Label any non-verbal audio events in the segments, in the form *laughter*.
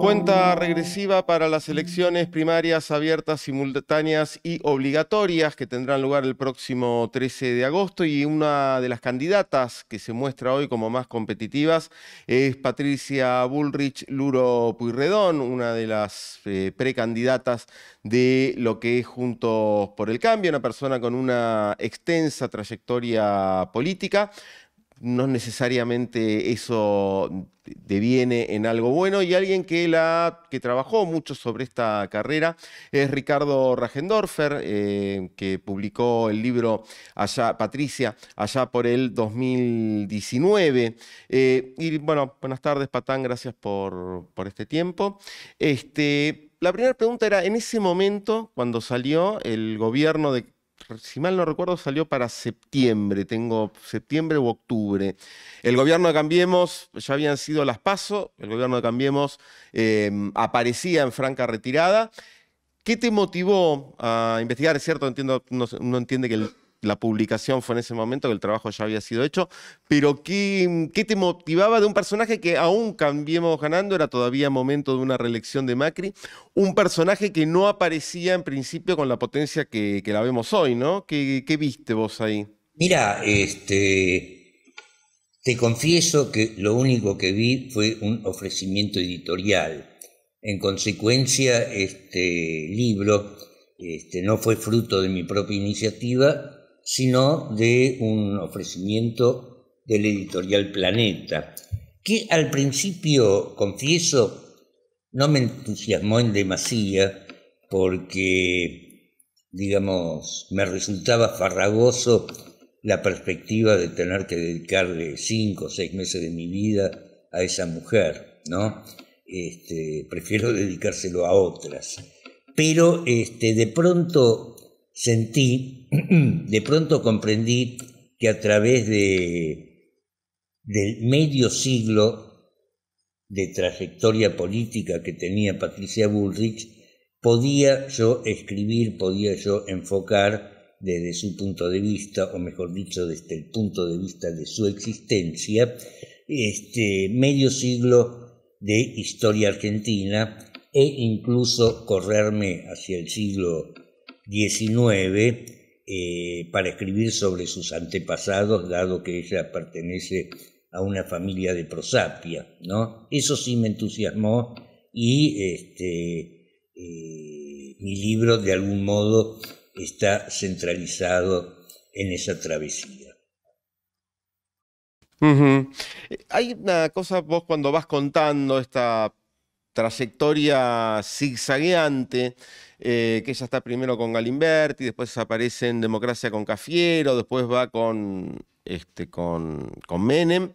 Cuenta regresiva para las elecciones primarias abiertas, simultáneas y obligatorias que tendrán lugar el próximo 13 de agosto y una de las candidatas que se muestra hoy como más competitivas es Patricia Bullrich Luro Puirredón, una de las eh, precandidatas de lo que es Juntos por el Cambio, una persona con una extensa trayectoria política no necesariamente eso deviene en algo bueno. Y alguien que, la, que trabajó mucho sobre esta carrera es Ricardo Ragendorfer, eh, que publicó el libro allá, Patricia allá por el 2019. Eh, y bueno, buenas tardes, Patán, gracias por, por este tiempo. Este, la primera pregunta era, en ese momento, cuando salió el gobierno de si mal no recuerdo, salió para septiembre, tengo septiembre u octubre. El gobierno de Cambiemos, ya habían sido las PASO, el gobierno de Cambiemos em, aparecía en franca retirada. ¿Qué te motivó a investigar? Es cierto, entiendo, no entiende que el la publicación fue en ese momento, que el trabajo ya había sido hecho, pero ¿qué, te motivaba de un personaje que aún cambiemos ganando, era todavía momento de una reelección de Macri, un personaje que no aparecía en principio con la potencia que, la vemos hoy, ¿no? ¿Qué, viste vos ahí? Mira, este, te confieso que lo único que vi fue un ofrecimiento editorial. En consecuencia, este libro este, no fue fruto de mi propia iniciativa, sino de un ofrecimiento del editorial Planeta, que al principio, confieso, no me entusiasmó en demasía porque, digamos, me resultaba farragoso la perspectiva de tener que dedicarle cinco o seis meses de mi vida a esa mujer, ¿no? Este, prefiero *laughs* dedicárselo a otras. Pero este, de pronto sentí, *clears throat* de pronto comprendí que a través de, del medio siglo de trayectoria política que tenía Patricia Bullrich, podía yo escribir, podía yo enfocar desde su punto de vista, o mejor dicho, desde el punto de vista de su existencia, este medio siglo de historia argentina e incluso correrme hacia el siglo 19, eh, para escribir sobre sus antepasados, dado que ella pertenece a una familia de prosapia, ¿no? Eso sí me entusiasmó y este, eh, mi libro de algún modo está centralizado en esa travesía. Hay una cosa, vos cuando vas contando esta trayectoria zigzagueante, eh, que ella está primero con Galimberti, después aparece en Democracia con Cafiero, después va con, este, con, Menem,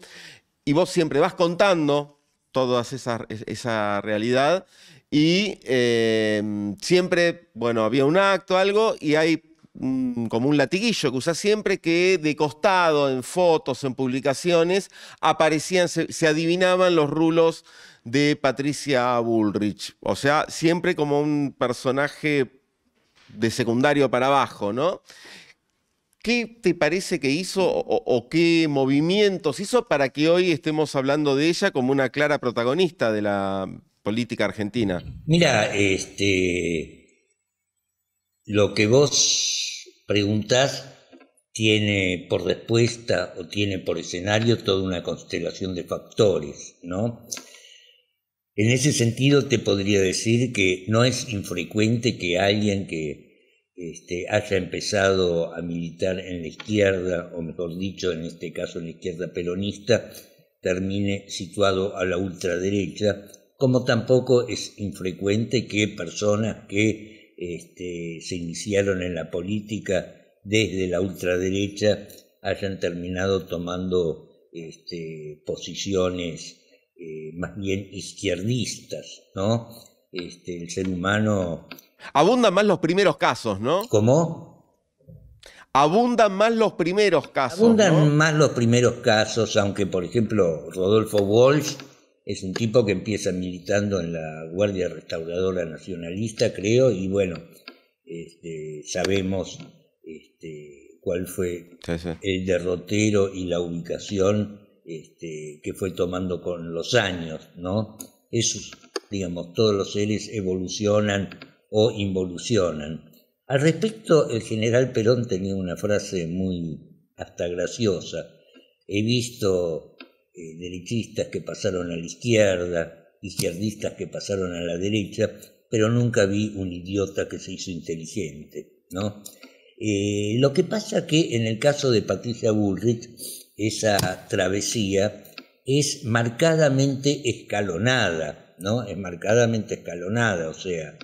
y vos siempre vas contando toda esa, esa realidad y eh, siempre, bueno, había un acto, algo, y hay como un latiguillo que usa siempre, que de costado, en fotos, en publicaciones, aparecían, se, adivinaban los rulos de Patricia Bullrich. O sea, siempre como un personaje de secundario para abajo, ¿no? ¿Qué te parece que hizo o, qué movimientos hizo para que hoy estemos hablando de ella como una clara protagonista de la política argentina? Mira, este, lo que vos preguntás tiene por respuesta o tiene por escenario toda una constelación de factores, ¿no? En ese sentido te podría decir que no es infrecuente que alguien que este, haya empezado a militar en la izquierda, o mejor dicho, en este caso en la izquierda peronista, termine situado a la ultraderecha, como tampoco es infrecuente que personas que este, se iniciaron en la política desde la ultraderecha hayan terminado tomando este, posiciones eh, más bien izquierdistas, ¿no? Este, el ser humano... Abundan más los primeros casos, ¿no? ¿Cómo? Abundan más los primeros casos. Abundan más los primeros casos, aunque por ejemplo Rodolfo Walsh es un tipo que empieza militando en la Guardia Restauradora Nacionalista, creo, y bueno, este, sabemos este, cuál fue el derrotero y la ubicación este, que fue tomando con los años, ¿no? Esos, digamos, todos los seres evolucionan o involucionan. Al respecto, el general Perón tenía una frase muy hasta graciosa. He visto eh, derechistas que pasaron a la izquierda, izquierdistas que pasaron a la derecha, pero nunca vi un idiota que se hizo inteligente, ¿no? Eh, lo que pasa que en el caso de Patricia Bullrich, esa travesía es marcadamente escalonada, ¿no? Es marcadamente escalonada, o sea,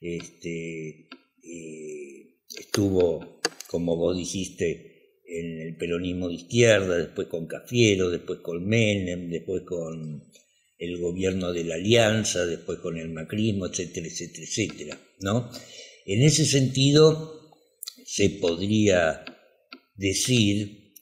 este, eh, estuvo, como vos dijiste, en el peronismo de izquierda, después con Cafiero, después con Menem, después con el gobierno de la Alianza, después con el macrismo, etcétera, etcétera, etcétera. ¿no? En ese sentido, se podría decir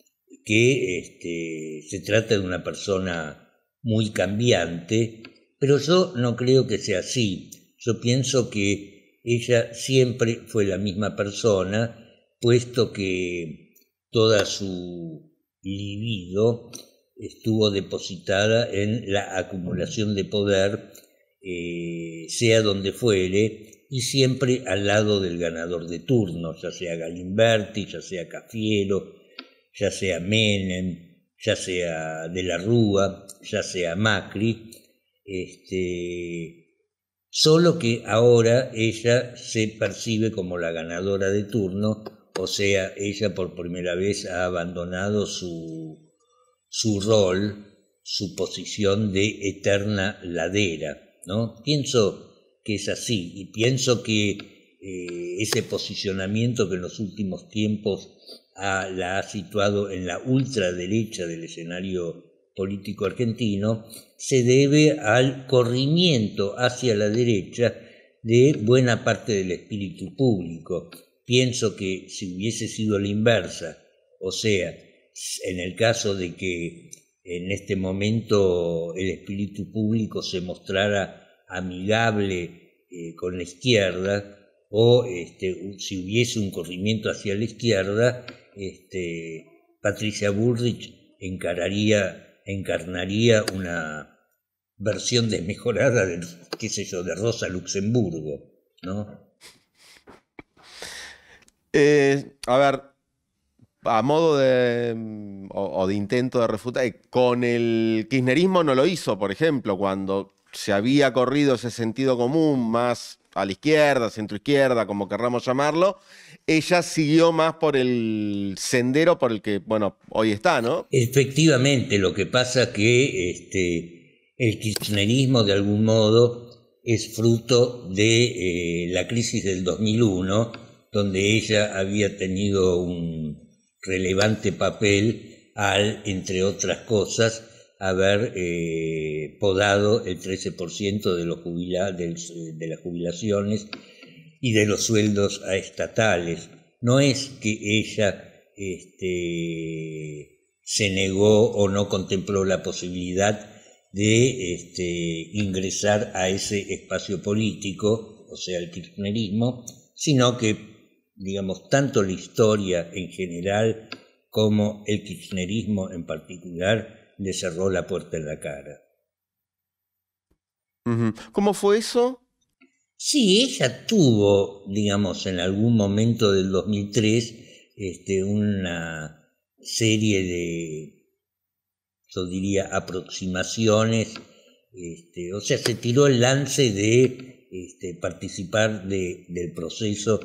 que este, se trata de una persona muy cambiante, pero yo no creo que sea así. Yo pienso que ella siempre fue la misma persona, puesto que toda su libido estuvo depositada en la acumulación de poder, eh, sea donde fuere, y siempre al lado del ganador de turno, ya sea Galimberti, ya sea Cafiero, ya sea Menem, ya sea De la Rúa, ya sea Macri, este, solo que ahora ella se percibe como la ganadora de turno o sea, ella por primera vez ha abandonado su, su rol, su posición de eterna ladera, ¿no? Pienso que es así y pienso que eh, ese posicionamiento que en los últimos tiempos la ha situado en la ultraderecha del escenario político argentino se debe al corrimiento hacia la derecha de buena parte del espíritu público, pienso que si hubiese sido la inversa, o sea, en el caso de que en este momento el espíritu público se mostrara amigable eh, con la izquierda, o este, si hubiese un corrimiento hacia la izquierda, este, Patricia Bullrich encararía, encarnaría una versión desmejorada de, qué sé yo, de Rosa Luxemburgo, ¿no? Eh, a ver, a modo de. Mm, o, de intento de refutar. Eh, con el kirchnerismo no lo hizo, por ejemplo, cuando se había corrido ese sentido común más a la izquierda, izquierda, como querramos llamarlo, ella siguió más por el sendero por el que, bueno, hoy está, ¿no? Efectivamente, lo que pasa que este, el kirchnerismo de algún modo es fruto de eh, la crisis del 2001 donde ella había tenido un relevante papel al, entre otras cosas, haber eh, podado el 13% de, los de, las jubilaciones y de los sueldos a estatales. No es que ella este, se negó o no contempló la posibilidad de este, ingresar a ese espacio político, o sea, el kirchnerismo, sino que digamos, tanto la historia en general como el kirchnerismo en particular le cerró la puerta en la cara. ¿Cómo fue eso? Sí, ella tuvo, digamos, en algún momento del 2003, este, una serie de, yo diría, aproximaciones, este, o sea, se tiró el lance de este, participar de, del proceso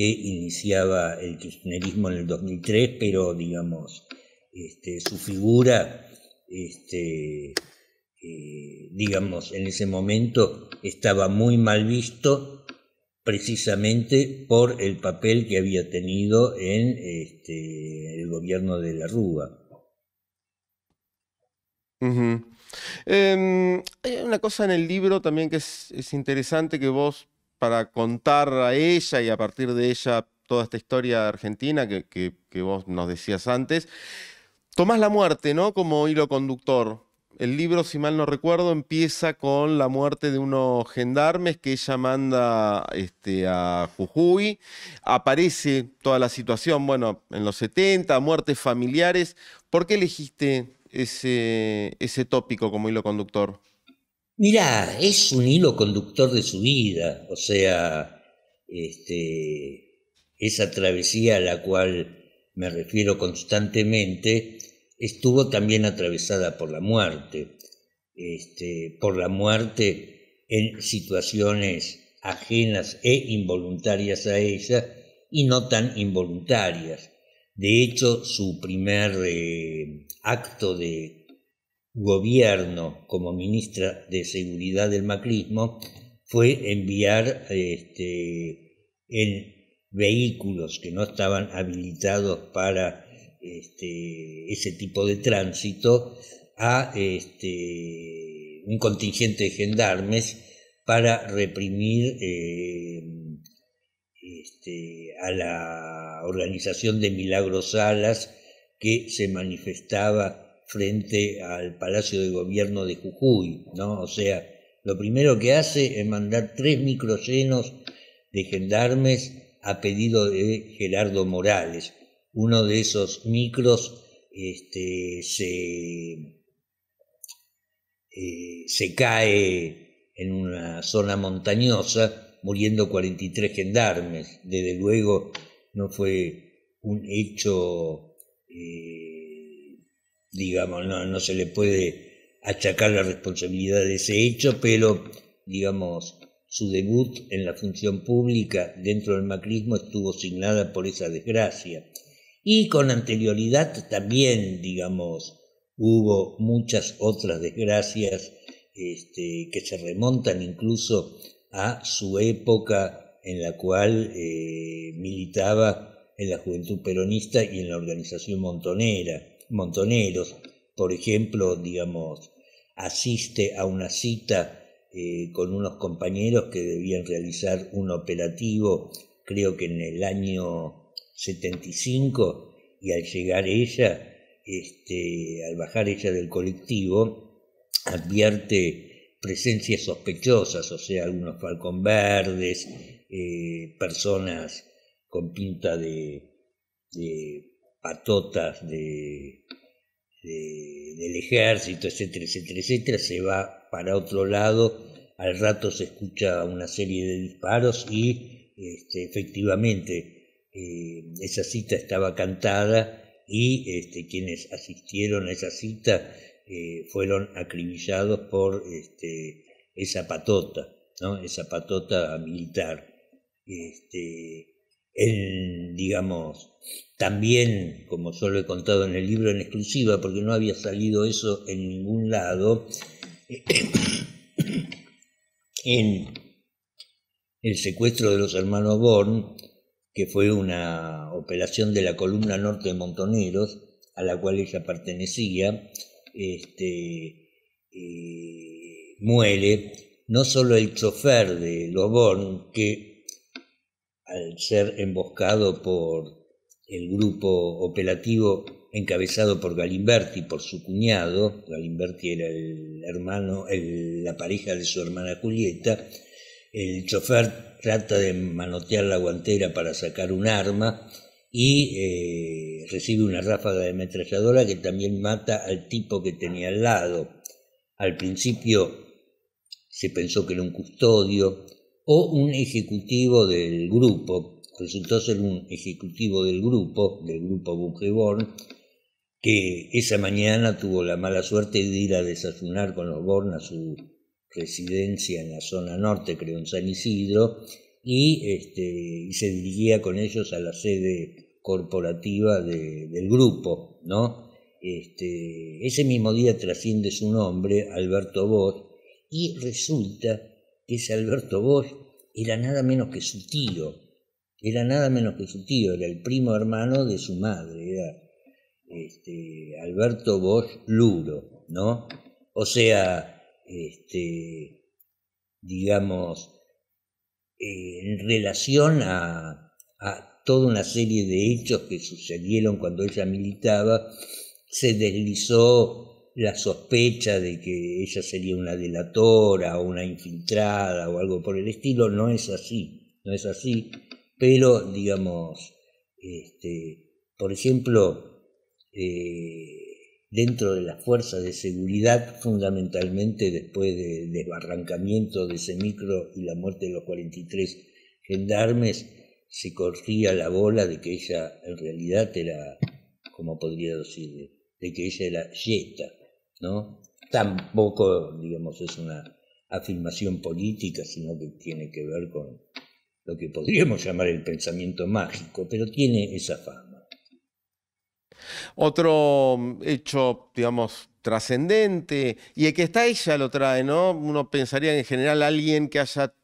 que iniciaba el kirchnerismo en el 2003, pero digamos, este, su figura, este, eh, digamos, en ese momento estaba muy mal visto precisamente por el papel que había tenido en este, el gobierno de la Rúa. Em, hay una cosa en el libro también que es interesante que vos para contar a ella y a partir de ella toda esta historia argentina que, vos nos decías antes. Tomás la muerte, ¿no? Como hilo conductor. El libro, si mal no recuerdo, empieza con la muerte de unos gendarmes que ella manda este, a Jujuy. Aparece toda la situación, bueno, en los 70, muertes familiares. ¿Por qué elegiste ese, ese tópico como hilo conductor? Mirá, es un hilo conductor de su vida, o sea, este, esa travesía a la cual me refiero constantemente, estuvo también atravesada por la muerte, este, por la muerte en situaciones ajenas e involuntarias a ella y no tan involuntarias. De hecho, su primer eh, acto de gobierno como ministra de Seguridad del macrismo fue enviar este, en vehículos que no estaban habilitados para este, ese tipo de tránsito a este, un contingente de gendarmes para reprimir eh, a la organización de Milagros Salas que se manifestaba frente al Palacio de Gobierno de Jujuy, ¿no? O sea, lo primero que hace es mandar tres micros llenos de gendarmes a pedido de Gerardo Morales. Uno de esos micros este, se, eh, se cae en una zona montañosa, muriendo 43 gendarmes. Desde luego no fue un hecho eh, digamos, no, no se le puede achacar la responsabilidad de ese hecho, pero, digamos, su debut en la función pública dentro del macrismo estuvo signada por esa desgracia. Y con anterioridad también, digamos, hubo muchas otras desgracias este, que se remontan incluso a su época en la cual eh, militaba en la juventud peronista y en la organización montonera montoneros. Por ejemplo, digamos, asiste a una cita eh, con unos compañeros que debían realizar un operativo, creo que en el año 75, y al llegar ella, este, al bajar ella del colectivo, advierte presencias sospechosas, o sea, algunos falcón verdes, eh, personas con pinta de patotas de, del ejército, etcétera, etcétera, etcétera, se va para otro lado, al rato se escucha una serie de disparos y este, efectivamente eh, esa cita estaba cantada y este, quienes asistieron a esa cita eh, fueron acrimillados por este, esa patota, ¿no? esa patota militar. Este, él, digamos, también, como yo lo he contado en el libro en exclusiva, porque no había salido eso en ningún lado, *coughs* en el secuestro de los hermanos Born, que fue una operación de la columna norte de Montoneros, a la cual ella pertenecía, este, eh, muere no solo el chofer de los Born, que al ser emboscado por el grupo operativo encabezado por Galimberti, por su cuñado, Galimberti era el hermano, la pareja de su hermana Julieta, el chofer trata de manotear la guantera para sacar un arma y eh, recibe una ráfaga de ametralladora que también mata al tipo que tenía al lado. Al principio se pensó que era un custodio, o un ejecutivo del grupo, resultó ser un ejecutivo del grupo, del grupo Bujeborn, que esa mañana tuvo la mala suerte de ir a desayunar con los Born a su residencia en la zona norte, creo en San Isidro, y, este, y se dirigía con ellos a la sede corporativa de, del grupo, ¿no? Este, ese mismo día trasciende su nombre, Alberto Bosch, y resulta ese Alberto Bosch, era nada menos que su tío, era nada menos que su tío, era el primo hermano de su madre, era este, Alberto Bosch Luro, ¿no? O sea, este, digamos, eh, en relación a toda una serie de hechos que sucedieron cuando ella militaba, se deslizó la sospecha de que ella sería una delatora o una infiltrada o algo por el estilo, no es así, no es así, pero digamos, este, por ejemplo, eh, dentro de las fuerzas de seguridad, fundamentalmente después del desbarrancamiento de ese micro y la muerte de los 43 gendarmes, se corría la bola de que ella en realidad era, como podría decir, de que ella era yeta ¿no? Tampoco, digamos, es una afirmación política, sino que tiene que ver con lo que podríamos llamar el pensamiento mágico, pero tiene esa fama. Otro mm, hecho, digamos, trascendente, y el que está ella lo trae, ¿no? Uno pensaría en general alguien que haya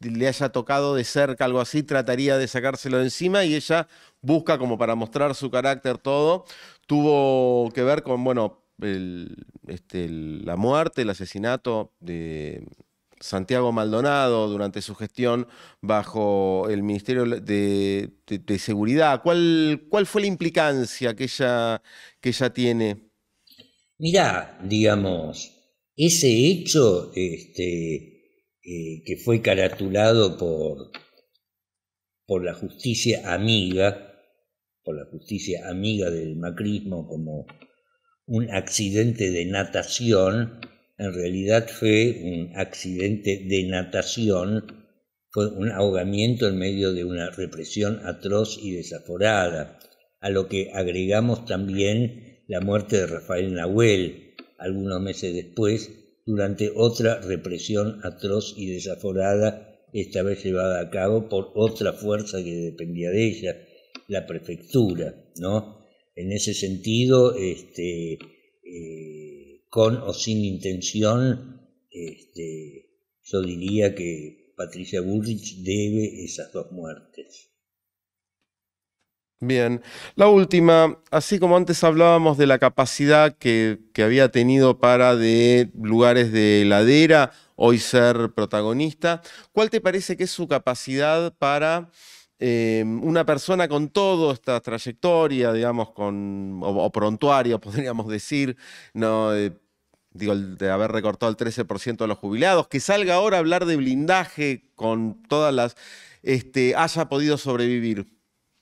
le haya tocado de cerca algo así, trataría de sacárselo de encima y ella busca como para mostrar su carácter todo, tuvo que ver con, bueno, este, la muerte, el asesinato de Santiago Maldonado durante su gestión bajo el Ministerio de, Seguridad. ¿Cuál, ¿Cuál, fue la implicancia que ella, que ella tiene? Mirá, digamos, ese hecho este, eh, que fue caratulado por, por la justicia amiga, por la justicia amiga del macrismo como un accidente de natación, en realidad fue un accidente de natación, fue un ahogamiento en medio de una represión atroz y desaforada, a lo que agregamos también la muerte de Rafael Nahuel, algunos meses después, durante otra represión atroz y desaforada, esta vez llevada a cabo por otra fuerza que dependía de ella, la prefectura, ¿no? en ese sentido, este, eh, con o sin intención, este, yo diría que Patricia Burrich debe esas dos muertes. Bien, la última, así como antes hablábamos de la capacidad que, que había tenido para de lugares de ladera, hoy ser protagonista, ¿cuál te parece que es su capacidad para Em, una persona con toda esta trayectoria, digamos, con, o, prontuario, *laughs* podríamos decir, no, digo, de haber recortado el 13% de los jubilados, que salga ahora a hablar de blindaje con todas las, este, haya podido sobrevivir.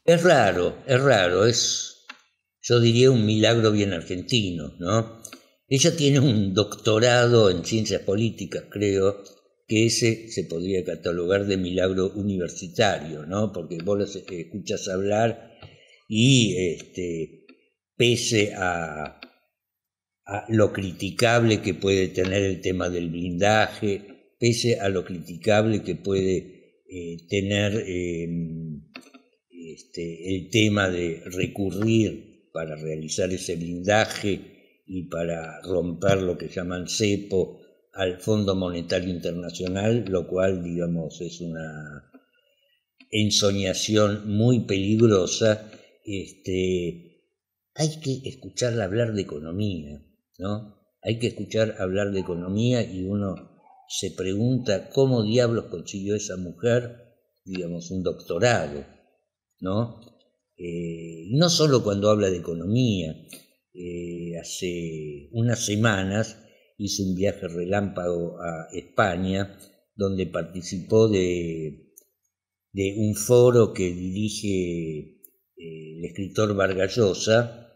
Es raro, es raro, es, yo diría, un milagro bien argentino, ¿no? Ella tiene un doctorado en ciencias políticas, creo, que ese se podría catalogar de milagro universitario, ¿no? Porque vos los eh, escuchas hablar y este, pese a, lo criticable que puede tener el tema del blindaje, pese a lo criticable que puede eh, tener em, este, el tema de recurrir para realizar ese blindaje y para romper lo que llaman cepo al Fondo Monetario Internacional, lo cual, digamos, es una ensoñación muy peligrosa. Este, hay que escucharla hablar de economía, ¿no? Hay que escuchar hablar de economía y uno se pregunta cómo diablos consiguió esa mujer, digamos, un doctorado, ¿no? Eh, no solo cuando habla de economía, eh, hace unas semanas hizo un viaje relámpago a España, donde participó de, un foro que dirige eh, el escritor Vargallosa,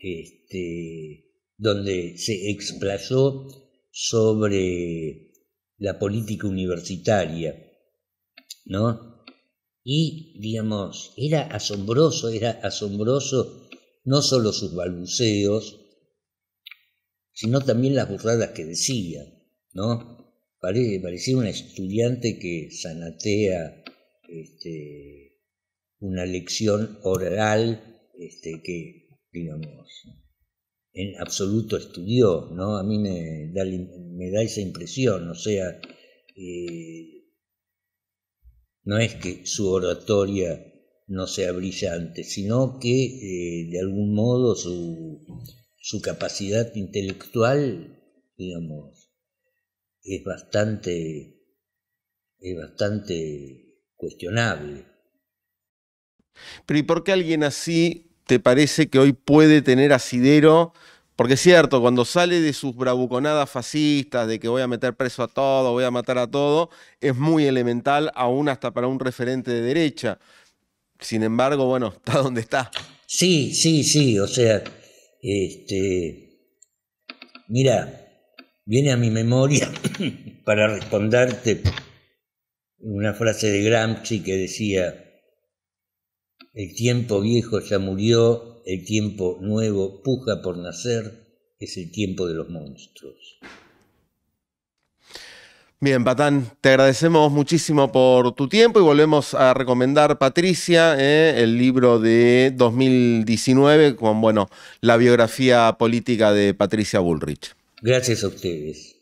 este, donde se explayó sobre la política universitaria, Y, digamos, era asombroso, era asombroso no solo sus balbuceos, sino también las burradas que decía, ¿no? parecía un estudiante que sanatea este, una lección oral este, que, digamos, en absoluto estudió, ¿no? A mí me da, esa impresión, o sea, eh, no es que su oratoria no sea brillante, sino que eh, de algún modo su, su capacidad intelectual, digamos, es bastante, es bastante cuestionable. Pero ¿y por qué alguien así te parece que hoy puede tener asidero? Porque es cierto, cuando sale de sus bravuconadas fascistas, de que voy a meter preso a todo, voy a matar a todo, es muy elemental, aún hasta para un referente de derecha. Sin embargo, bueno, *laughs* está donde está. Sí, sí, sí, o sea, este, mira, viene a mi memoria *coughs* para responderte una frase de Gramsci que decía, el tiempo viejo ya murió, el tiempo nuevo puja por nacer, es el tiempo de los monstruos. Bien, Patán, te agradecemos muchísimo por tu tiempo y volvemos a recomendar Patricia, eh, el libro de 2019 con, bueno, la biografía política de Patricia Bullrich. Gracias a ustedes.